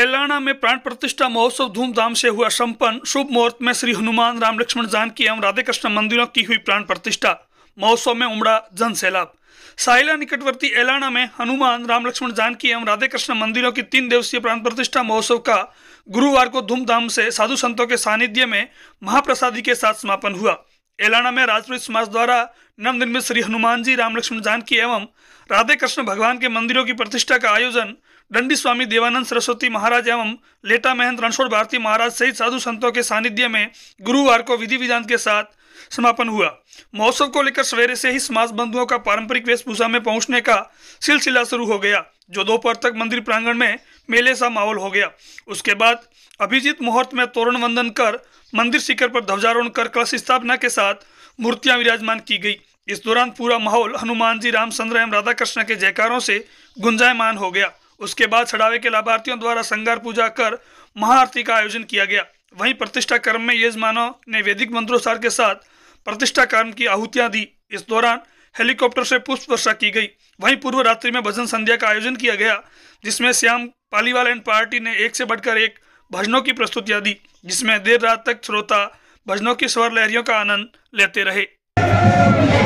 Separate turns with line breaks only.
Alana में प्राण प्रतिष्ठा महोत्सव धूमधाम से हुआ संपन्न शुभ मुहूर्त में श्री हनुमान राम लक्ष्मण जानकी एवं राधे कृष्ण मंदिरों की हुई प्राण प्रतिष्ठा महोत्सव में उमड़ा जन सैलाब साहिला निकटवर्ती एलाना में हनुमान राम लक्ष्मण जानकी एवं राधे कृष्ण मंदिरों की तीन दिवसीय प्राण प्रतिष्ठा महोत्सव का गुरुवार को धूमधाम से साधु संतों के सानिध्य में महाप्रसादी के साथ समापन हुआ एलाना में राजपुरी समाज द्वारा नवनिर्मित श्री हनुमान जी राम लक्ष्मण जानकी एवं राधे कृष्ण भगवान के मंदिरों की प्रतिष्ठा का आयोजन डंडी स्वामी देवानंद सरस्वती महाराज एवं लेटा महंत रणछोड़ भारती महाराज सहित साधु संतों के सानिध्य में गुरुवार को विधि विधान के साथ समापन हुआ महोत्सव को लेकर सवेरे से ही समाज बंधुओं का पारंपरिक वेशभूषा में पहुंचने का सिलसिला शुरू हो गया जो दोपहर तक मंदिर प्रांगण में मेले सा माहौल हो गया उसके बाद अभिजीत मुहूर्त में तोरण वंदन कर मंदिर शिखर पर ध्वजारोहण कर कलश स्थापना के साथ मूर्तियां विराजमान की गई इस दौरान पूरा माहौल हनुमान जी रामचंद्र एवं राधा कृष्ण के जयकारों से गुंजायमान हो गया उसके बाद छड़ावे के लाभार्थियों द्वारा श्रृंगार पूजा कर महाआरती का आयोजन किया गया वहीं प्रतिष्ठा कर्म में यजमानों ने वैदिक मंत्रोच्चार के साथ प्रतिष्ठा कर्म की आहुतियां दी इस दौरान हेलीकॉप्टर से पुष्प वर्षा की गई वहीं पूर्व रात्रि में भजन संध्या का आयोजन किया गया जिसमें श्याम पालीवाल एंड पार्टी ने एक से बढ़कर एक भजनों की प्रस्तुतियां दी जिसमें देर रात तक श्रोता भजनों की स्वर लहरियों का आनंद लेते रहे